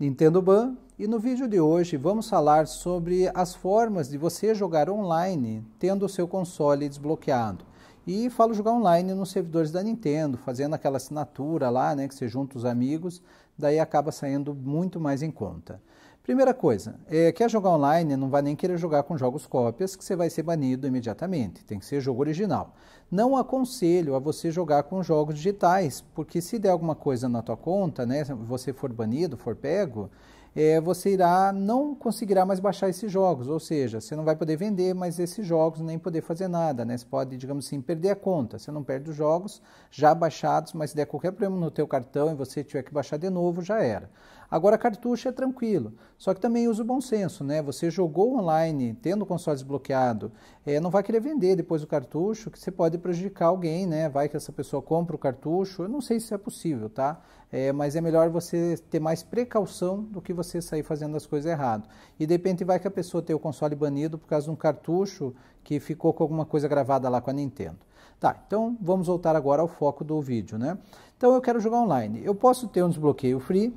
Nintendo Ban e no vídeo de hoje vamos falar sobre as formas de você jogar online tendo o seu console desbloqueado. E falo jogar online nos servidores da Nintendo, fazendo aquela assinatura lá, né, que você junta os amigos, daí acaba saindo muito mais em conta. Primeira coisa, é, quer jogar online, não vai nem querer jogar com jogos cópias, que você vai ser banido imediatamente. Tem que ser jogo original. Não aconselho a você jogar com jogos digitais, porque se der alguma coisa na tua conta, né, você for banido, for pego, é, você irá não conseguirá mais baixar esses jogos, ou seja, você não vai poder vender mais esses jogos, nem poder fazer nada, né? Você pode, digamos assim, perder a conta. Você não perde os jogos já baixados, mas se der qualquer problema no teu cartão e você tiver que baixar de novo, já era. Agora, cartucho é tranquilo, só que também usa o bom senso, né? Você jogou online, tendo o console desbloqueado, é, não vai querer vender depois o cartucho, que você pode prejudicar alguém, né? Vai que essa pessoa compra o cartucho, eu não sei se é possível, tá? É, mas é melhor você ter mais precaução do que você sair fazendo as coisas errado. E de repente vai que a pessoa tem o console banido por causa de um cartucho que ficou com alguma coisa gravada lá com a Nintendo. Tá, então vamos voltar agora ao foco do vídeo, né? Então eu quero jogar online. Eu posso ter um desbloqueio free,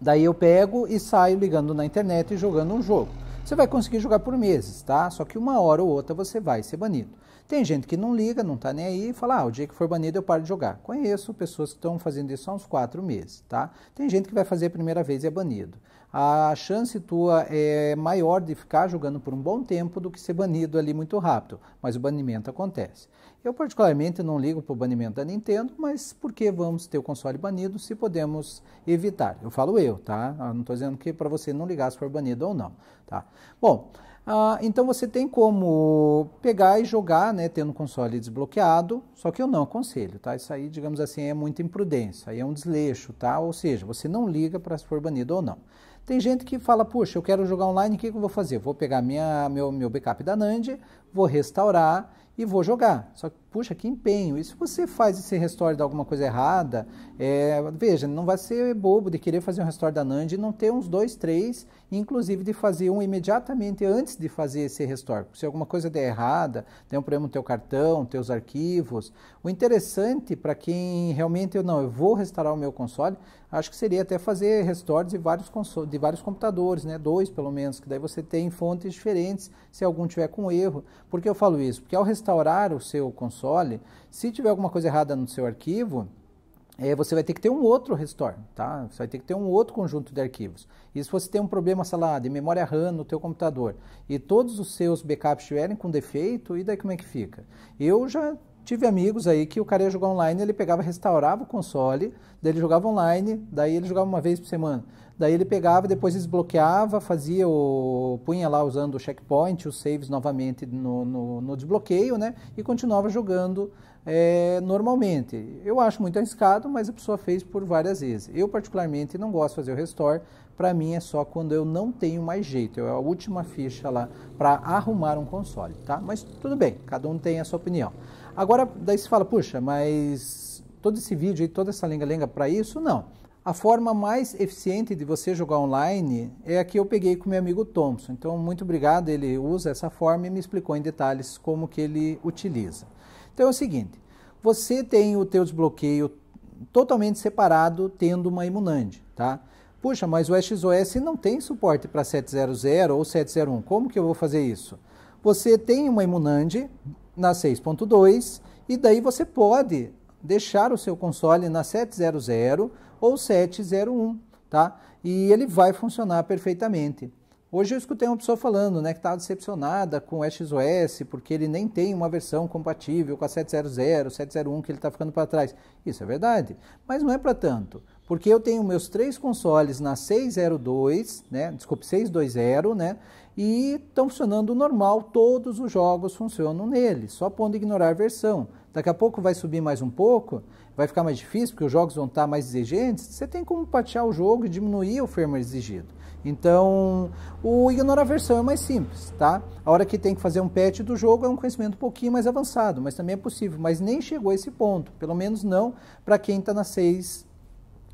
Daí eu pego e saio ligando na internet e jogando um jogo. Você vai conseguir jogar por meses, tá? Só que uma hora ou outra você vai ser banido. Tem gente que não liga, não tá nem aí e fala: ah, o dia que for banido eu paro de jogar. Conheço pessoas que estão fazendo isso há uns quatro meses, tá? Tem gente que vai fazer a primeira vez e é banido a chance tua é maior de ficar jogando por um bom tempo do que ser banido ali muito rápido, mas o banimento acontece. Eu particularmente não ligo para o banimento da Nintendo, mas por que vamos ter o console banido se podemos evitar? Eu falo eu, tá? Eu ah, não estou dizendo que para você não ligar se for banido ou não, tá? Bom, ah, então você tem como pegar e jogar, né, tendo o console desbloqueado, só que eu não aconselho, tá? Isso aí, digamos assim, é muita imprudência, aí é um desleixo, tá? Ou seja, você não liga para se for banido ou não. Tem gente que fala, puxa, eu quero jogar online, o que, que eu vou fazer? Vou pegar minha, meu, meu backup da NAND, vou restaurar e vou jogar. Só que puxa, que empenho. E se você faz esse restore de alguma coisa errada, é, veja, não vai ser bobo de querer fazer um restore da NAND e não ter uns dois, três, inclusive de fazer um imediatamente antes de fazer esse restore. Se alguma coisa der errada, tem um problema no teu cartão, teus arquivos. O interessante para quem realmente, eu não, eu vou restaurar o meu console, acho que seria até fazer restores de vários, console, de vários computadores, né? dois pelo menos, que daí você tem fontes diferentes, se algum tiver com erro. Por que eu falo isso? Porque ao restaurar o seu console, restore, se tiver alguma coisa errada no seu arquivo, é, você vai ter que ter um outro restore, tá? Você vai ter que ter um outro conjunto de arquivos. E se você tem um problema, sei lá, de memória RAM no teu computador e todos os seus backups estiverem com defeito, e daí como é que fica? Eu já Tive amigos aí que o cara ia jogar online, ele pegava, restaurava o console, daí ele jogava online, daí ele jogava uma vez por semana. Daí ele pegava, depois desbloqueava, fazia o. punha lá usando o checkpoint, os saves novamente no, no, no desbloqueio, né? E continuava jogando é, normalmente. Eu acho muito arriscado, mas a pessoa fez por várias vezes. Eu, particularmente, não gosto de fazer o restore. Para mim é só quando eu não tenho mais jeito. É a última ficha lá para arrumar um console, tá? Mas tudo bem, cada um tem a sua opinião. Agora, daí se fala, puxa, mas todo esse vídeo e toda essa lenga-lenga para isso? Não. A forma mais eficiente de você jogar online é a que eu peguei com meu amigo Thompson. Então, muito obrigado, ele usa essa forma e me explicou em detalhes como que ele utiliza. Então é o seguinte, você tem o teu desbloqueio totalmente separado tendo uma Imunand, tá? Puxa, mas o XOS não tem suporte para 700 ou 701. Como que eu vou fazer isso? Você tem uma Imunand na 6.2 e daí você pode deixar o seu console na 700 ou 701, tá? E ele vai funcionar perfeitamente. Hoje eu escutei uma pessoa falando, né, que estava tá decepcionada com o XOS porque ele nem tem uma versão compatível com a 700, 701 que ele está ficando para trás. Isso é verdade, mas não é para tanto. Porque eu tenho meus três consoles na 602, né? Desculpe, 620, né? E estão funcionando normal, todos os jogos funcionam nele, só pondo ignorar a versão. Daqui a pouco vai subir mais um pouco, vai ficar mais difícil porque os jogos vão estar mais exigentes. Você tem como patear o jogo e diminuir o firmware exigido. Então, o ignorar a versão é mais simples, tá? A hora que tem que fazer um patch do jogo é um conhecimento um pouquinho mais avançado, mas também é possível, mas nem chegou a esse ponto, pelo menos não para quem está na 6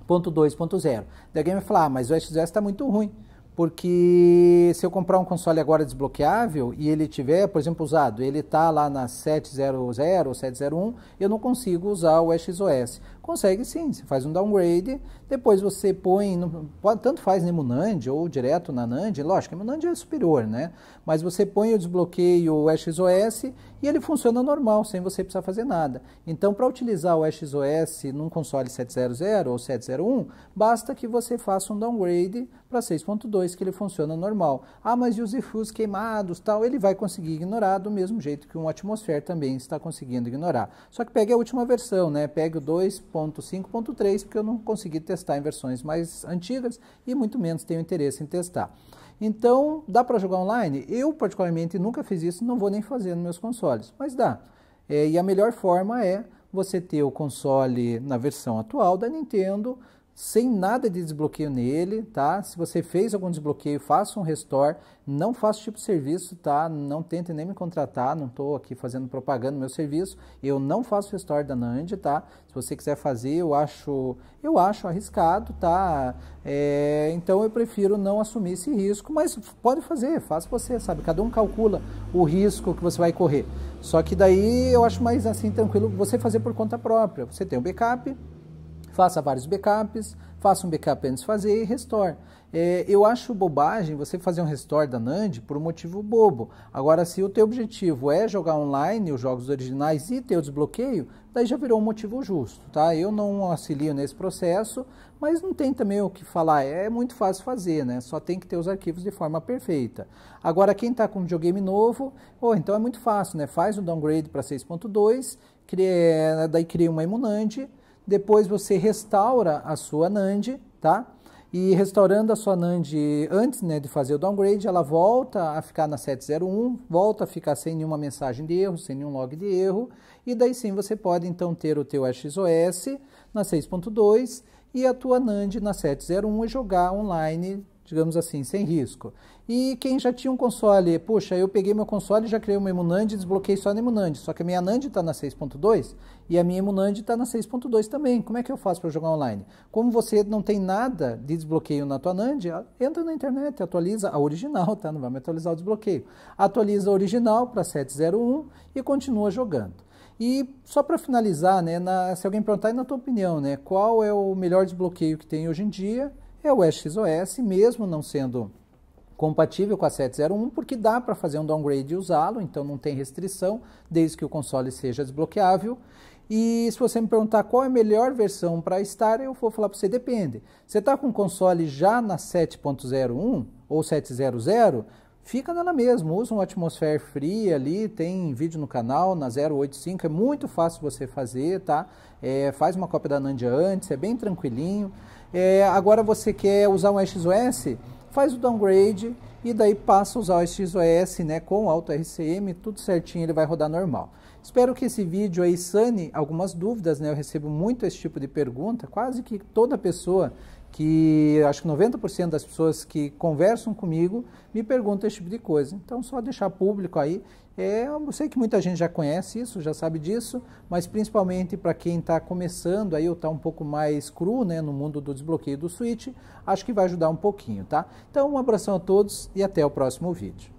1.2.0. Daí alguém vai falar, ah, mas o XOS está muito ruim, porque se eu comprar um console agora desbloqueável e ele tiver, por exemplo, usado, ele está lá na 700 ou 701, eu não consigo usar o XOS. Consegue sim, você faz um downgrade, depois você põe, no, tanto faz Nemo NAND ou direto na NAND, lógico, a NAND é superior, né? Mas você põe o desbloqueio o XOS e ele funciona normal, sem você precisar fazer nada. Então, para utilizar o XOS num console 700 ou 701, basta que você faça um downgrade para 6.2, que ele funciona normal. Ah, mas e os ifus queimados tal? Ele vai conseguir ignorar do mesmo jeito que um Atmosphere também está conseguindo ignorar. Só que pegue a última versão, né? Pegue o 2 6.5.3, porque eu não consegui testar em versões mais antigas e muito menos tenho interesse em testar. Então, dá para jogar online? Eu, particularmente, nunca fiz isso, não vou nem fazer nos meus consoles, mas dá. É, e a melhor forma é você ter o console na versão atual da Nintendo sem nada de desbloqueio nele, tá? Se você fez algum desbloqueio, faça um restore, não faça tipo de serviço, tá? Não tente nem me contratar, não estou aqui fazendo propaganda no meu serviço. Eu não faço restore da Nand, tá? Se você quiser fazer, eu acho, eu acho arriscado, tá? É, então eu prefiro não assumir esse risco, mas pode fazer, faça você, sabe? Cada um calcula o risco que você vai correr. Só que daí eu acho mais assim tranquilo você fazer por conta própria. Você tem o um backup, Faça vários backups, faça um backup antes de fazer e restore. É, eu acho bobagem você fazer um restore da NAND por um motivo bobo. Agora, se o teu objetivo é jogar online os jogos originais e ter o desbloqueio, daí já virou um motivo justo, tá? Eu não auxilio nesse processo, mas não tem também o que falar. É muito fácil fazer, né? Só tem que ter os arquivos de forma perfeita. Agora, quem está com um videogame novo, oh, então é muito fácil, né? Faz o um downgrade para 6.2, daí cria uma emulante, depois você restaura a sua NAND, tá? E restaurando a sua NAND antes né, de fazer o downgrade, ela volta a ficar na 701, volta a ficar sem nenhuma mensagem de erro, sem nenhum log de erro, e daí sim você pode então ter o teu XOS na 6.2 e a tua NAND na 701 e jogar online digamos assim, sem risco. E quem já tinha um console, puxa, eu peguei meu console, já criei uma Emunand e desbloqueei só na Emunand, só que a minha Nand está na 6.2 e a minha Emunand está na 6.2 também. Como é que eu faço para jogar online? Como você não tem nada de desbloqueio na tua Nand, entra na internet, atualiza a original, tá? Não vai me atualizar o desbloqueio. Atualiza a original para 701 e continua jogando. E só para finalizar, né, na, se alguém perguntar, e na tua opinião, né, qual é o melhor desbloqueio que tem hoje em dia? é o SXOS, mesmo não sendo compatível com a 701, porque dá para fazer um downgrade e usá-lo, então não tem restrição, desde que o console seja desbloqueável. E se você me perguntar qual é a melhor versão para estar, eu vou falar para você, depende. Você está com o console já na 7.01 ou 7.00, fica nela mesmo, usa um atmosfera fria ali, tem vídeo no canal, na 085, é muito fácil você fazer, tá? É, faz uma cópia da NAND antes, é bem tranquilinho. É, agora você quer usar um SOS? Faz o downgrade e daí passa a usar o SOS né, com o RCM, tudo certinho, ele vai rodar normal. Espero que esse vídeo aí sane algumas dúvidas, né? Eu recebo muito esse tipo de pergunta, quase que toda pessoa que acho que 90% das pessoas que conversam comigo me perguntam esse tipo de coisa. Então, só deixar público aí. É, eu sei que muita gente já conhece isso, já sabe disso, mas principalmente para quem está começando aí ou está um pouco mais cru né, no mundo do desbloqueio do Switch, acho que vai ajudar um pouquinho, tá? Então, um abração a todos e até o próximo vídeo.